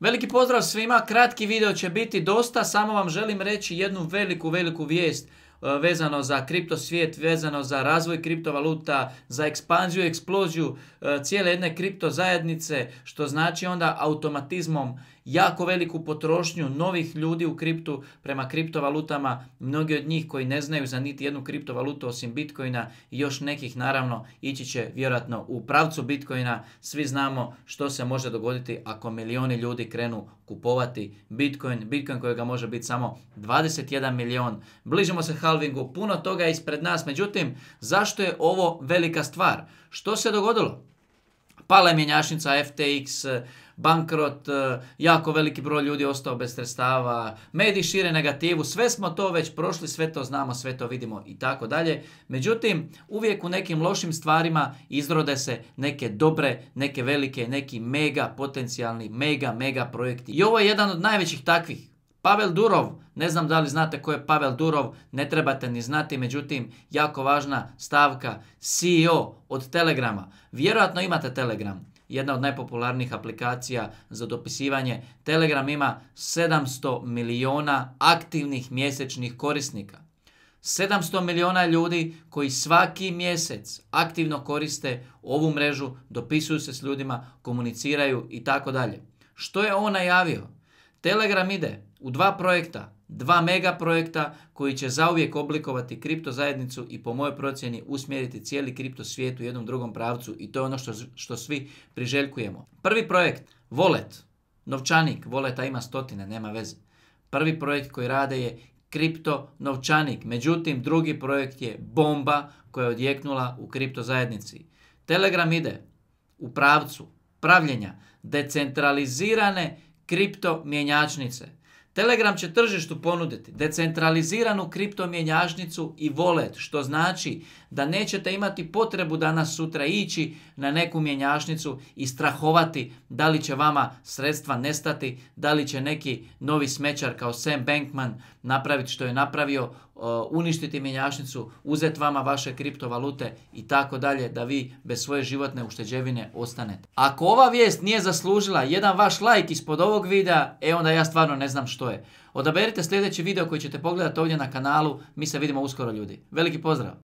Veliki pozdrav svima, kratki video će biti dosta, samo vam želim reći jednu veliku, veliku vijest. E, vezano za kripto svijet, vezano za razvoj kriptovaluta, za ekspanziju, eksploziju e, cijele jedne kripto zajednice, što znači onda automatizmom jako veliku potrošnju novih ljudi u kriptu prema kriptovalutama, mnogi od njih koji ne znaju za niti jednu kriptovalutu osim Bitcoina i još nekih naravno ići će vjerojatno u pravcu Bitcoina. Svi znamo što se može dogoditi ako milijuni ljudi krenu kupovati Bitcoin, Bitcoin kojega može biti samo 21 milion. Bližimo se halvingu, puno toga je ispred nas. Međutim, zašto je ovo velika stvar? Što se dogodilo? Pala je mjenjačnica FTX, bankrot, e, jako veliki broj ljudi ostao bez sredstava, mediji šire negativu, sve smo to već prošli, sve to znamo, sve to vidimo i tako dalje. Međutim, uvijek u nekim lošim stvarima izrode se neke dobre, neke velike, neki mega potencijalni, mega, mega projekti. I ovo je jedan od najvećih takvih. Pavel Durov, ne znam da li znate ko je Pavel Durov, ne trebate ni znati, međutim, jako važna stavka, CEO od Telegrama. Vjerojatno imate Telegram, jedna od najpopularnijih aplikacija za dopisivanje. Telegram ima 700 miliona aktivnih mjesečnih korisnika. 700 miliona ljudi koji svaki mjesec aktivno koriste ovu mrežu, dopisuju se s ljudima, komuniciraju i tako dalje. Što je on najavio? Telegram ide u dva projekta, dva mega projekta koji će zauvijek oblikovati kripto zajednicu i po mojoj procjeni usmjeriti cijeli kripto svijet u jednom drugom pravcu i to je ono što, što svi priželjkujemo. Prvi projekt, volet, novčanik, Voleta ima stotine, nema veze. Prvi projekt koji rade je kripto novčanik, međutim drugi projekt je bomba koja je odjeknula u kripto zajednici. Telegram ide u pravcu pravljenja decentralizirane kripto mjenjačnice. Telegram će tržištu ponuditi decentraliziranu kriptomjenjažnicu i volet, što znači da nećete imati potrebu danas sutra ići na neku mjenjačnicu i strahovati da li će vama sredstva nestati, da li će neki novi smećar kao Sam Bankman napraviti što je napravio uništiti mjenjačnicu, uzeti vama vaše kriptovalute i tako dalje da vi bez svoje životne ušteđevine ostanete. Ako ova vijest nije zaslužila jedan vaš like ispod ovog videa, e onda ja stvarno ne znam što je. Odaberite sljedeći video koji ćete pogledati ovdje na kanalu. Mi se vidimo uskoro ljudi. Veliki pozdrav!